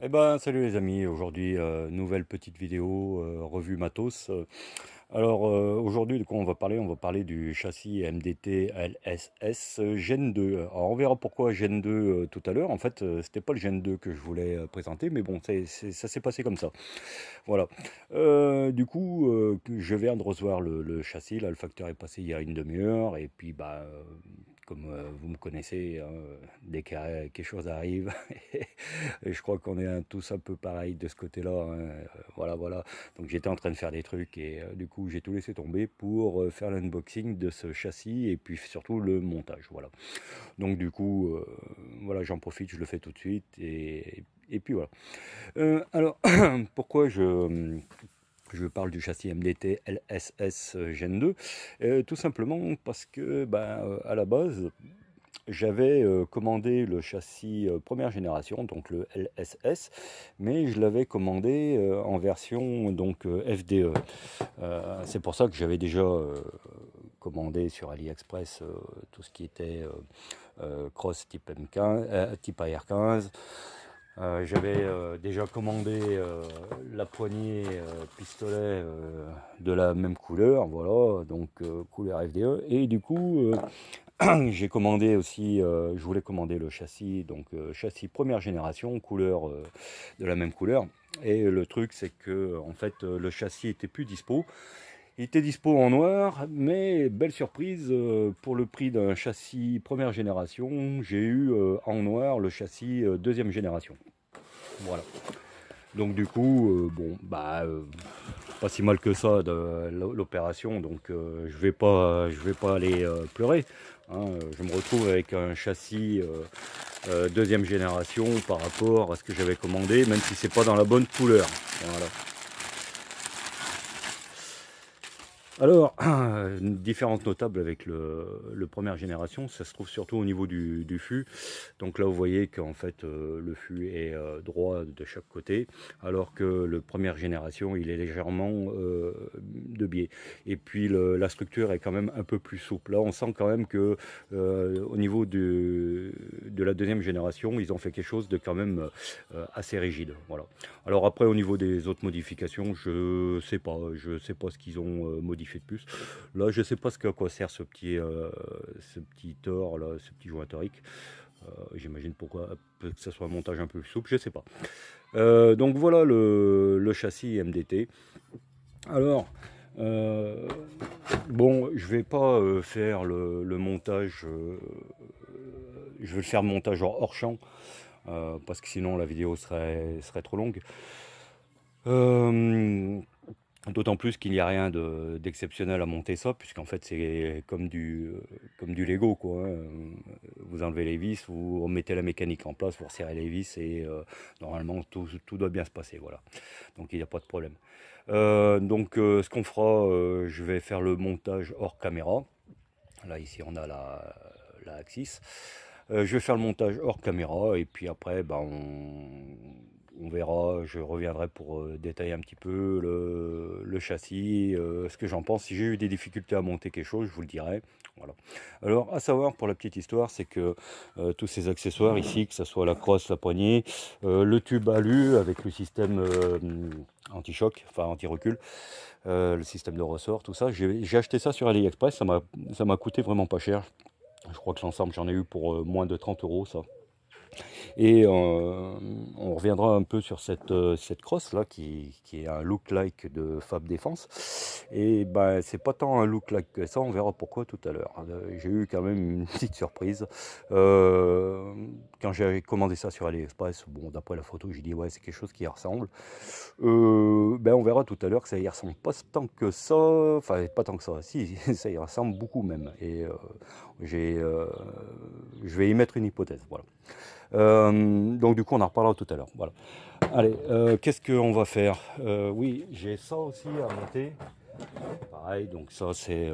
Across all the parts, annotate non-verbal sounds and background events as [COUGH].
Eh ben salut les amis, aujourd'hui euh, nouvelle petite vidéo euh, revue matos. Alors euh, aujourd'hui de quoi on va parler On va parler du châssis MDT LSS Gen 2. Alors on verra pourquoi Gen 2 tout à l'heure. En fait c'était pas le Gen 2 que je voulais présenter mais bon ça s'est passé comme ça. Voilà. du coup je viens de recevoir le, le, châssis, là le facteur est passé il y a une demi-heure et puis bah comme euh, vous me connaissez, hein, dès que quelque chose arrive, [LAUGHS] et je crois qu'on est tous un peu pareil de ce côté-là. Hein, euh, voilà, voilà. Donc j'étais en train de faire des trucs et euh, du coup j'ai tout laissé tomber pour faire l'unboxing de ce châssis et puis surtout le montage. Voilà. Donc du coup, voilà, j'en profite, je le fais tout de suite et puis voilà. alors [CLEARS THROAT] pourquoi je je parle du châssis MDT LSS euh, Gen 2, euh, tout simplement parce que ben, euh, à la base, j'avais commandé le châssis première génération, donc le LSS, mais je l'avais commandé en version donc FDE. C'est pour ça que j'avais déjà commandé sur AliExpress tout ce qui était cross type M15, type AR15. Euh, j'avais euh, déjà commandé euh, la poignée pistolet de la même couleur, voilà, donc couleur FDE. Et du coup, [CLEARS THROAT] j'ai commandé aussi, je voulais commander le châssis, donc châssis première génération, couleur de la même couleur. Et le truc, c'est que en fait, le châssis était plus dispo. Il était dispo en noir, mais belle surprise, euh, pour le prix d'un châssis première génération, j'ai eu euh, en noir le châssis euh, deuxième génération. Voilà. Donc du coup, bon, bah, pas si mal que ça l'opération, donc je vais pas, je vais pas aller pleurer. Hein. je me retrouve avec un châssis deuxième génération par rapport à ce que j'avais commandé, même si c'est pas dans la bonne couleur. Voilà. Alors, [CLEARS THROAT] une différence notable avec le, première génération, ça se trouve surtout au niveau du, fût. Donc là, vous voyez qu'en fait, euh, le fût est euh, droit de chaque côté, alors que le première génération, il est légèrement euh, de biais. Et puis, la structure est quand même un peu plus souple. Là, on sent quand même que au niveau de la deuxième génération, ils ont fait quelque chose de quand même assez rigide. Voilà. Alors après, au niveau des autres modifications, je sais pas, je sais pas ce qu'ils ont modifié fait de plus. Là, je sais pas ce qu'à quoi sert ce petit, euh, ce petit tort, là, ce petit joint torique. Euh, j'imagine pourquoi que ce soit un montage un peu souple, je sais pas. Euh, donc voilà le, châssis MDT. Alors, bon, je vais pas faire le, le montage, je vais le faire montage hors champ, parce que sinon la vidéo serait, serait trop longue. D'autant plus qu'il n'y a rien d'exceptionnel à monter ça, puisqu'en fait c'est comme du, euh, comme du Lego. Quoi, hein. euh, Vous enlevez les vis, vous remettez la mécanique en place, vous resserrez les vis et euh, normalement tout, doit bien se passer. Voilà. Donc il n'y a pas de problème. donc ce qu'on fera, je vais faire le montage hors caméra. Là ici on a la, la Axis. je vais faire le montage hors caméra et puis après ben, on on verra, je reviendrai pour euh, détailler un petit peu le, châssis, euh, ce que j'en pense. Si j'ai eu des difficultés à monter quelque chose, je vous le dirai. Voilà. Alors, à savoir pour la petite histoire, c'est que euh, tous ces accessoires ici, que ce soit la crosse, la poignée, le tube alu avec le système anti-choc, enfin anti-recul, le système de ressort, tout ça, j'ai acheté ça sur AliExpress, ça m'a coûté vraiment pas cher. Je crois que l'ensemble, j'en ai eu pour moins de 30 euros, ça. Et euh, on reviendra un peu sur cette, euh, cette crosse là qui, est un look-like de Fab Défense. Et ben, c'est pas tant un look-like que ça, on verra pourquoi tout à l'heure. Euh, j'ai eu quand même une [LAUGHS] petite surprise. quand j'ai commandé ça sur AliExpress, bon, d'après la photo, j'ai dit ouais, c'est quelque chose qui ressemble. ben, on verra tout à l'heure que ça y ressemble pas tant que ça, enfin, pas tant que ça, si, [LAUGHS] ça y ressemble beaucoup même. Et j'ai, je vais y mettre une hypothèse, voilà. Euh, donc du coup, on en reparlera tout à l'heure. Voilà. Allez, euh, qu'est-ce qu'on va faire euh, Oui, j'ai ça aussi à monter. Pareil, donc ça c'est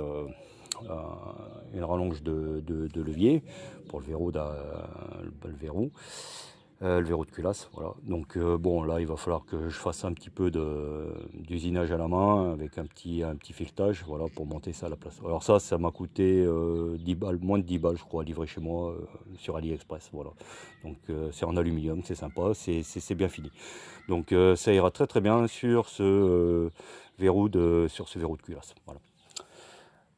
une rallonge de, levier pour le verrou. Le, le verrou. Euh, le verrou de culasse. Voilà. Donc euh, bon, là, il va falloir que je fasse un petit peu d'usinage à la main avec un petit, un petit filetage voilà, pour monter ça à la place. Alors ça, ça m'a coûté 10 euh, balles, moins de 10 balles, je crois, livré chez moi sur AliExpress. Voilà. Donc c'est en aluminium, c'est sympa, c'est bien fini. Donc ça ira très très bien sur ce, verrou, de, sur ce verrou de culasse. Voilà.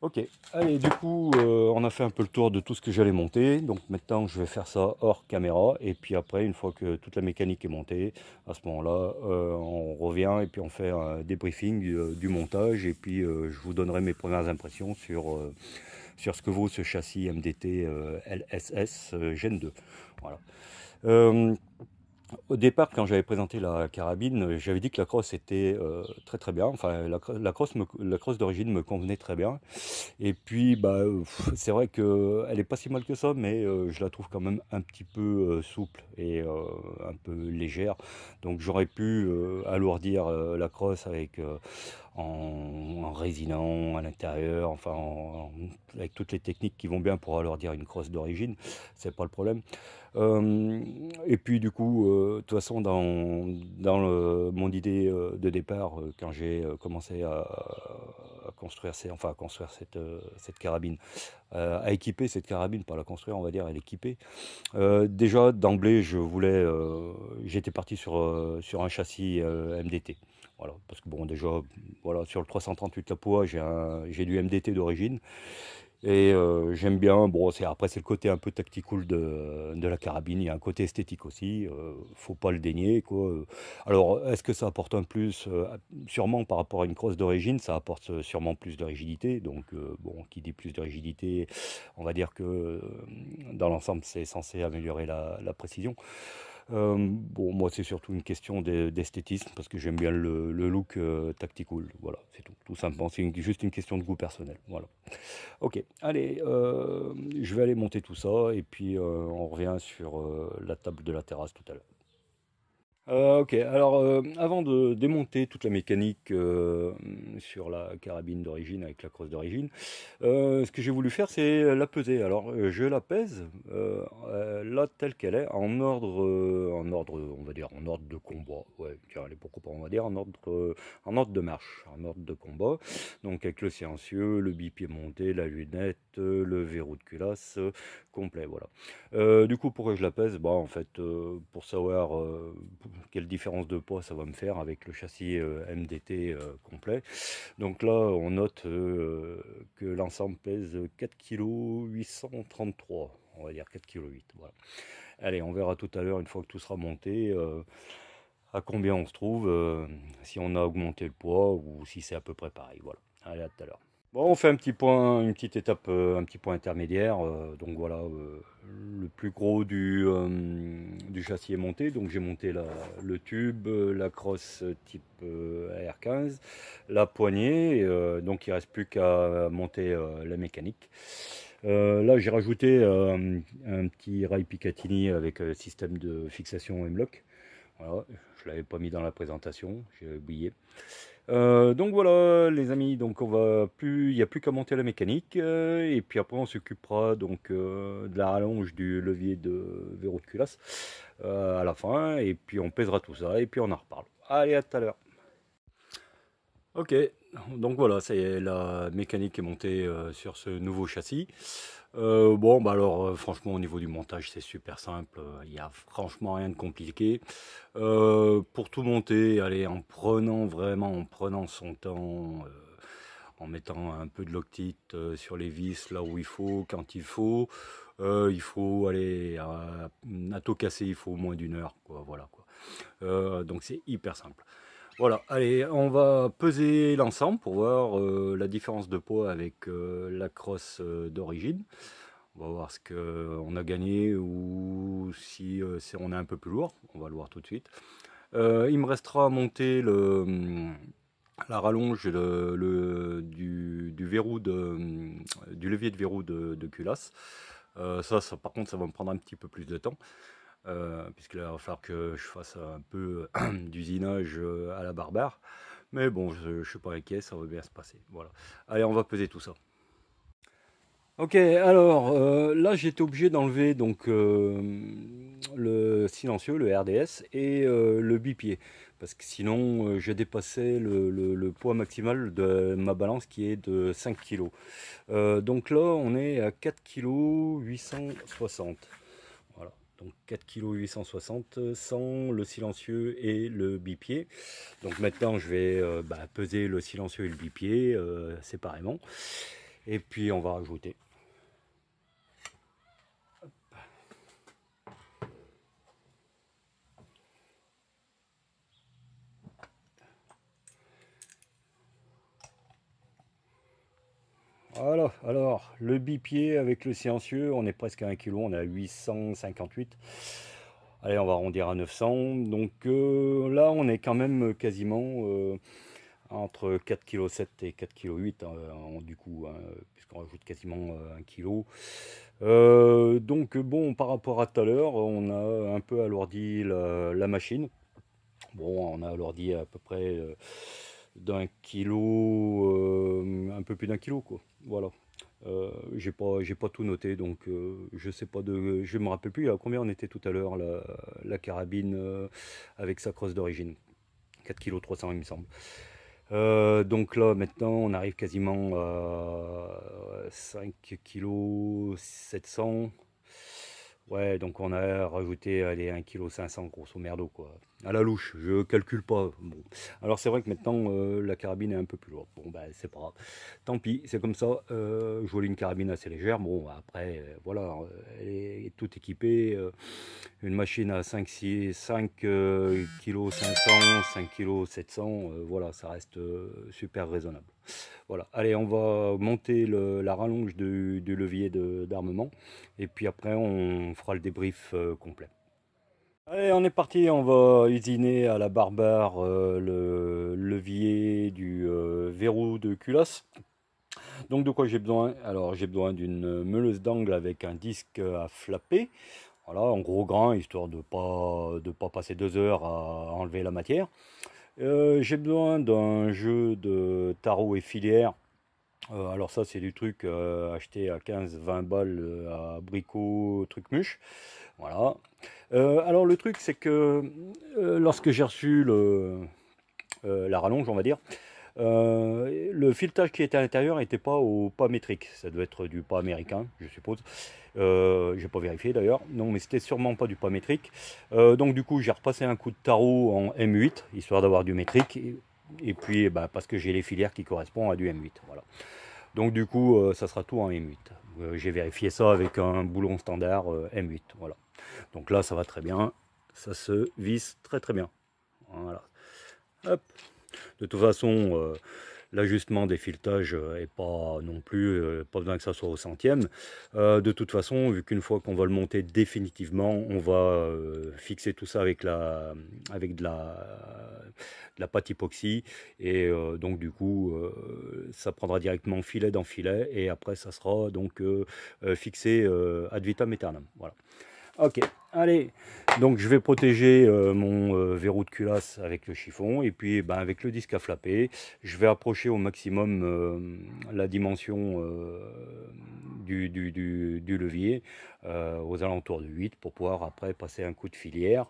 Ok, allez, du coup, euh, on a fait un peu le tour de tout ce que j'allais monter. Donc maintenant, je vais faire ça hors caméra. Et puis après, une fois que toute la mécanique est montée, à ce moment-là, euh, on revient et puis on fait un débriefing euh, du, montage. Et puis, je vous donnerai mes premières impressions sur, sur ce que vaut ce châssis MDT LSS Gen 2. Voilà. Au départ, quand j'avais présenté la carabine, j'avais dit que la crosse était euh, très très bien. Enfin, la, crosse, la crosse d'origine me convenait très bien. Et puis, bah, c'est vrai qu'elle n'est pas si mal que ça, mais euh, je la trouve quand même un petit peu euh, souple et un peu légère. Donc, j'aurais pu alourdir la crosse avec en, résinant à l'intérieur, enfin avec toutes les techniques qui vont bien pour leur dire une crosse d'origine, c'est pas le problème. Euh, et puis du coup, euh, de toute façon, dans, dans le, mon idée euh, de départ, quand j'ai commencé à, construire, ces, enfin à construire cette, cette carabine, à équiper cette carabine, pas la construire, on va dire, à l'équiper. déjà d'emblée, je voulais, j'étais parti sur, sur un châssis MDT. Voilà, parce que bon, déjà, voilà, sur le 338 Lapua, j'ai du MDT d'origine. Et euh, j'aime bien, bon, après c'est le côté un peu tactical de, de, la carabine, il y a un côté esthétique aussi, euh, faut pas le dénier. Quoi. Alors est-ce que ça apporte un plus euh, Sûrement par rapport à une crosse d'origine, ça apporte sûrement plus de rigidité. Donc bon, qui dit plus de rigidité, on va dire que dans l'ensemble c'est censé améliorer la, la précision. Euh, bon, moi, c'est surtout une question d'esthétisme parce que j'aime bien le, look euh, tactical. Voilà, c'est tout. Tout simplement, c'est juste une question de goût personnel. Voilà. Ok, allez, euh, je vais aller monter tout ça et puis on revient sur la table de la terrasse tout à l'heure. Euh, ok, alors euh, avant de démonter toute la mécanique euh, sur la carabine d'origine avec la crosse d'origine, ce que j'ai voulu faire c'est la peser. Alors je la pèse là telle qu'elle est, en ordre, en ordre, on va dire en ordre de combat. Ouais, elle allez pourquoi pas, on va dire en ordre, en ordre de marche, en ordre de combat. Donc avec le silencieux, le bipied monté, la lunette, le verrou de culasse complet. Voilà. du coup pourquoi je la pèse Bah en fait pour savoir quelle différence de poids ça va me faire avec le châssis euh, MDT euh, complet. Donc là, on note euh, que l'ensemble pèse 4 kg 833, on va dire 4 kg 8. Allez, on verra tout à l'heure une fois que tout sera monté. à combien on se trouve, si on a augmenté le poids ou si c'est à peu près pareil. Voilà. Allez, à tout à l'heure on fait un petit point, une petite étape, euh, un petit point intermédiaire. Euh, donc voilà, euh, le plus gros du, châssis est monté. Donc j'ai monté le tube, la crosse type AR15, la poignée. donc il reste plus qu'à monter la mécanique. là, j'ai rajouté un petit rail Picatinny avec système de fixation M-Lock l'avais pas mis dans la présentation, j'ai oublié. Euh, donc voilà les amis, donc on va plus, il n'y a plus qu'à monter la mécanique euh, et puis après on s'occupera donc euh, de la rallonge du levier de verrou de culasse à la fin et puis on pèsera tout ça et puis on en reparle. Allez à tout à l'heure. Ok, donc voilà, c'est la mécanique est montée sur ce nouveau châssis. Euh, bon, bah alors, euh, franchement, au niveau du montage, c'est super simple. Il n'y a franchement rien de compliqué. Euh, pour tout monter, allez, en prenant vraiment, en prenant son temps, en mettant un peu de loctite sur les vis là où il faut, quand il faut. il faut aller à, tout casser, il faut au moins d'une heure, quoi. Voilà, quoi. donc c'est hyper simple. Voilà, allez, on va peser l'ensemble pour voir euh, la différence de poids avec euh, la crosse euh, d'origine. On va voir ce qu'on a gagné ou si on est un peu plus lourd. On va le voir tout de suite. il me restera à monter le, hum, la rallonge du, verrou hum, du levier de verrou de, culasse. ça, ça, par contre, ça va me prendre un petit peu plus de temps euh, puisqu'il va falloir que je fasse un peu euh, [CLEARS THROAT] d'usinage euh, à la barbare. Mais bon, je sais suis pas inquiet, ça va bien se passer. Voilà. Allez, on va peser tout ça. Ok, alors là euh, là j'étais obligé d'enlever donc le silencieux, le RDS et le bipied parce que sinon j'ai dépassé le, poids maximal de ma balance qui est de 5 kg. donc là on est à 4 kg 860 donc 4,860 kg sans le silencieux et le bipied. Donc maintenant je vais euh, bah, peser le silencieux et le bipied euh, séparément. Et puis on va rajouter Voilà, alors le bipied avec le silencieux, on est presque à 1 kg, on est à 858. Allez, on va arrondir à 900. Donc euh, là, on est quand même euh, quasiment euh, entre 4,7 kg et 4,8 kg, hein, du coup, hein, puisqu'on rajoute quasiment 1 kg. donc bon, par rapport à tout à l'heure, on a un peu alourdi la, machine. Bon, on a alourdi à peu près d'un kilo, euh, un peu plus d'un kilo quoi. Voilà. Euh, j'ai pas, j'ai pas tout noté donc euh, je sais pas de, je me rappelle plus à combien on était tout à l'heure la, carabine avec sa crosse d'origine. 4 kg 300 il me semble. donc là maintenant on arrive quasiment à 5 kg 700 Ouais, donc on a rajouté les 1,5 kg grosso merdo quoi. À la louche, je calcule pas. Alors c'est vrai que maintenant euh, la carabine est un peu plus lourde. Bon ben c'est pas grave. Tant pis, c'est comme ça. Euh, je une carabine assez légère. Bon après euh, voilà, euh, elle est toute équipée. une machine à 5 6 5 kg 500, 5 kg 700, voilà, ça reste super raisonnable. Voilà, allez, on va monter la rallonge du, levier d'armement et puis après on fera le débrief euh, complet. Allez, on est parti, on va usiner à la barbare euh, le levier du euh, verrou de culasse. Donc de quoi j'ai besoin Alors j'ai besoin d'une meuleuse d'angle avec un disque à flapper. Voilà, en gros grain, histoire de ne pas, de pas passer deux heures à enlever la matière. Euh, j'ai besoin d'un jeu de tarot et filière. Euh, alors ça, c'est du truc euh, acheté à 15-20 balles à bricot, truc muche. Voilà. alors le truc, c'est que lorsque j'ai reçu la rallonge, on va dire, euh, le filetage qui était à l'intérieur n'était pas au pas métrique. Ça doit être du pas américain, je suppose. je euh, j'ai pas vérifié d'ailleurs. Non, mais c'était sûrement pas du pas métrique. Euh, donc du coup, j'ai repassé un coup de tarot en M8 histoire d'avoir du métrique. Et, puis, eh ben, parce que j'ai les filières qui correspondent à du M8. Voilà. Donc du coup, ça sera tout en M8. j'ai vérifié ça avec un boulon standard M8. Voilà. Donc là, ça va très bien. Ça se visse très très bien. Voilà. Hop. De toute façon, euh, l'ajustement des filetages n'est euh, pas non plus, euh, pas besoin que ça soit au centième. de toute façon, vu qu'une fois qu'on va le monter définitivement, on va fixer tout ça avec, la, avec de, la, pâte époxy Et donc, du coup, ça prendra directement filet dans filet. Et après, ça sera donc fixé ad vitam aeternam. Voilà. Ok, allez. Donc je vais protéger euh, mon euh, verrou de culasse avec le chiffon et puis eh ben, avec le disque à flapper, je vais approcher au maximum euh, la dimension du, levier aux alentours de 8 pour pouvoir après passer un coup de filière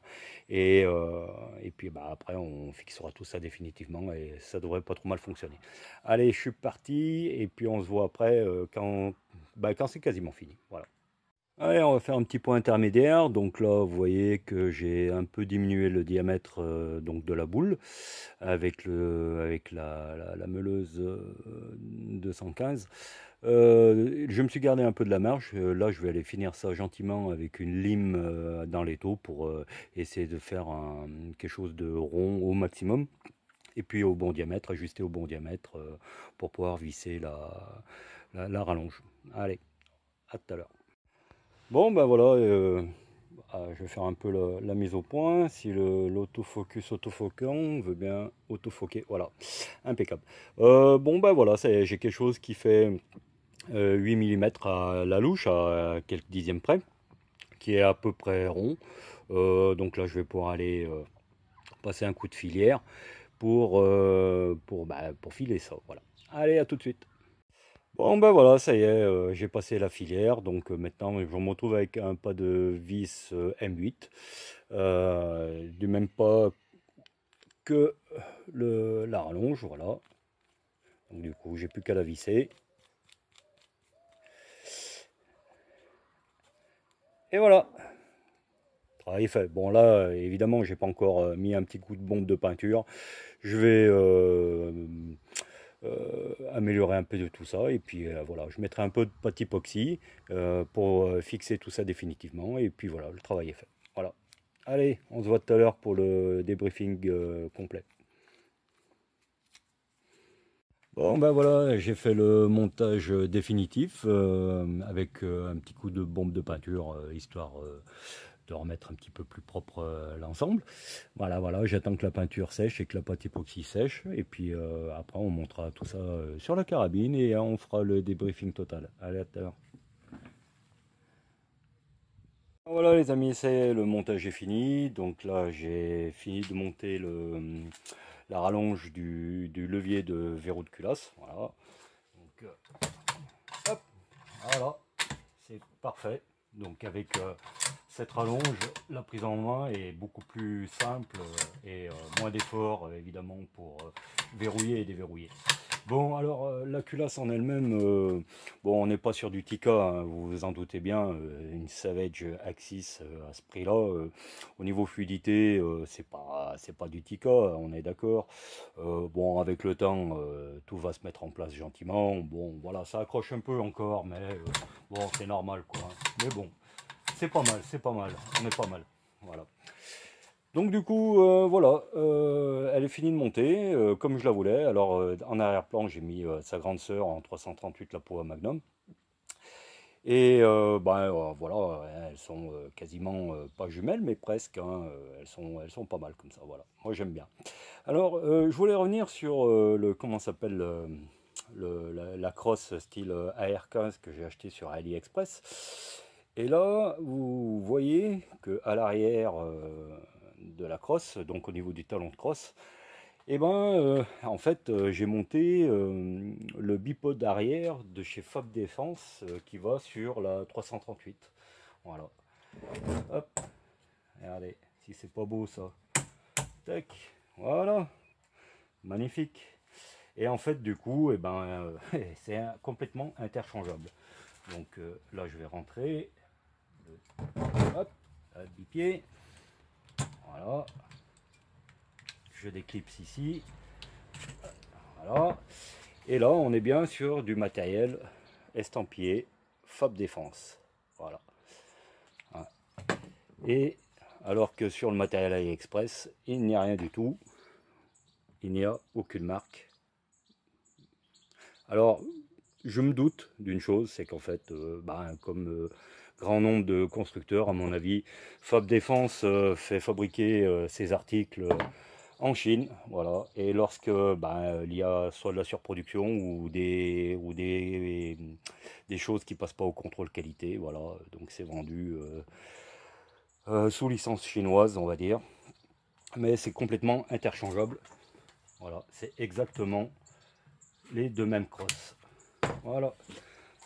et, et puis ben, après on fixera tout ça définitivement et ça devrait pas trop mal fonctionner. Allez, je suis parti et puis on se voit après quand, ben, quand c'est quasiment fini. Voilà. Allez, on va faire un petit point intermédiaire. Donc là, vous voyez que j'ai un peu diminué le diamètre euh, donc de la boule avec, le, avec la, meuleuse 215. Euh, euh, je me suis gardé un peu de la marge. Là, je vais aller finir ça gentiment avec une lime dans l'étau taux pour essayer de faire quelque chose de rond au maximum. Et puis au bon diamètre, ajuster au bon diamètre pour pouvoir visser la, la rallonge. Allez, à tout à l'heure. Bon, ben voilà, euh, bah, je vais faire un peu la, mise au point. Si l'autofocus autofocant veut bien autofoquer, voilà, impeccable. Euh, bon, ben voilà, j'ai quelque chose qui fait 8 euh, mm à la louche, à quelques dixièmes près, qui est à peu près rond. donc là, je vais pouvoir aller passer un coup de filière pour, pour, bah, pour filer ça. Voilà. Allez, à tout de suite. Bon ben voilà, ça y est, euh, j'ai passé la filière, donc euh, maintenant je me retrouve avec un pas de vis euh, M8, du même pas que le, la rallonge, voilà. Donc du coup, j'ai plus qu'à la visser. Et voilà. Travail ah, fait. Bon là, évidemment, j'ai pas encore mis un petit coup de bombe de peinture. Je vais euh, améliorer un peu de tout ça. Et puis euh, voilà, je mettrai un peu de pâte epoxy euh, pour fixer tout ça définitivement. Et puis voilà, le travail est fait. Voilà. Allez, on se voit tout à l'heure pour le débriefing complet. Bon ben voilà, j'ai fait le montage définitif avec un petit coup de bombe de peinture, histoire de remettre un petit peu plus propre euh, l'ensemble. Voilà, voilà, j'attends que la peinture sèche et que la pâte époxy sèche. Et puis euh, après, on montrera tout ça euh, sur la carabine et on fera le débriefing total. Allez, à tout à l'heure. Ah, voilà les amis, c'est le montage est fini. Donc là, j'ai fini de monter le, hum, la rallonge du, levier de verrou de culasse. Voilà. hop, voilà, c'est parfait. Donc avec cette rallonge, la prise en main est beaucoup plus simple euh, et euh, moins d'efforts euh, évidemment pour verrouiller et déverrouiller. Bon, alors la culasse en elle-même, bon, on n'est pas sur du Tika, hein, vous vous en doutez bien, une Savage Axis à ce prix-là. au niveau fluidité, c'est pas, pas du Tika, on est d'accord. bon, avec le temps, tout va se mettre en place gentiment. Bon, voilà, ça accroche un peu encore, mais bon, c'est normal quoi. Hein. Mais bon. C'est pas mal, c'est pas mal. On est pas mal. Voilà. Donc du coup, euh, voilà, euh, elle est finie de monter, euh, comme je la voulais. Alors en arrière-plan, j'ai mis sa grande sœur en 338 la peau à Magnum. Et ben voilà, elles sont quasiment pas jumelles, mais presque. Hein, elles, sont, elles sont pas mal comme ça, voilà. Moi j'aime bien. Alors je voulais revenir sur le comment s'appelle la, la, crosse style AR15 que j'ai acheté sur AliExpress. Et là, vous voyez que à l'arrière euh, de la crosse, donc au niveau du talon de crosse, et eh ben, euh, en fait, euh, j'ai monté le bipode arrière de chez Fab Défense qui va sur la 338. Voilà. Hop. Regardez, si c'est pas beau ça. Tac. Voilà. Magnifique. Et en fait, du coup, et eh ben, [LAUGHS] c'est complètement interchangeable. Donc là, je vais rentrer. Hop, Voilà. Je déclipse ici. Voilà. Et là, on est bien sur du matériel estampillé Fab Défense. Voilà. Et alors que sur le matériel AliExpress, il n'y a rien du tout. Il n'y a aucune marque. Alors, je me doute d'une chose, c'est qu'en fait, euh, ben, comme... Euh, grand nombre de constructeurs, à mon avis. Fab Défense euh, fait fabriquer euh, ses articles euh, en Chine, voilà. Et lorsque bah, il y a soit de la surproduction ou des ou des des choses qui passent pas au contrôle qualité, voilà. Donc c'est vendu sous licence chinoise, on va dire. Mais c'est complètement interchangeable. Voilà, c'est exactement les deux mêmes crosses. Voilà.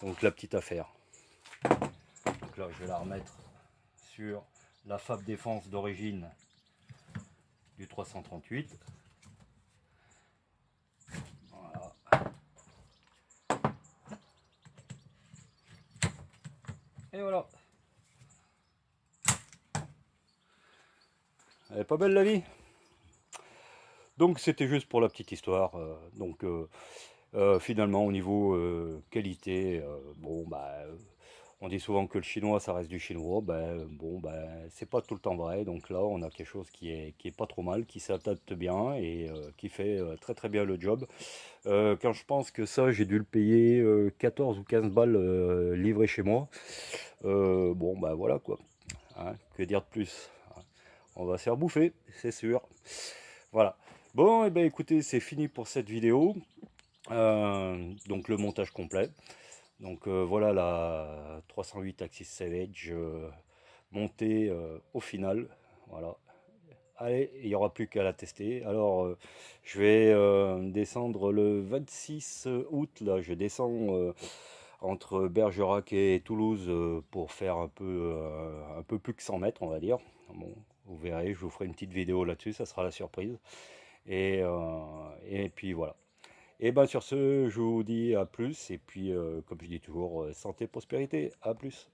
Donc la petite affaire je vais la remettre sur la Fab Défense d'origine du 338. Voilà. Et voilà. Elle est pas belle la vie donc c'était juste pour la petite histoire. Euh, donc euh, euh, finalement au niveau qualité, bon bah on dit souvent que le chinois, ça reste du chinois. Ben, bon, ben, c'est pas tout le temps vrai. Donc là, on a quelque chose qui est, qui est pas trop mal, qui s'adapte bien et euh, qui fait euh, très très bien le job. Euh, quand je pense que ça, j'ai dû le payer 14 ou 15 balles livrées chez moi. bon, ben voilà quoi. Hein, que dire de plus On va se faire bouffer, c'est sûr. Voilà. Bon, et eh ben écoutez, c'est fini pour cette vidéo. donc le montage complet. Donc euh, voilà la 308 Axis Savage euh, montée euh, au final. Voilà. Allez, il n'y aura plus qu'à la tester. Alors, je vais descendre le 26 août. Là, je descends entre Bergerac et Toulouse pour faire un peu, un peu plus que 100 mètres, on va dire. vous verrez, je vous ferai une petite vidéo là-dessus, ça sera la surprise. et puis voilà. Et bien sur ce, je vous dis à plus. Et puis, euh, comme je dis toujours, euh, santé, prospérité. À plus.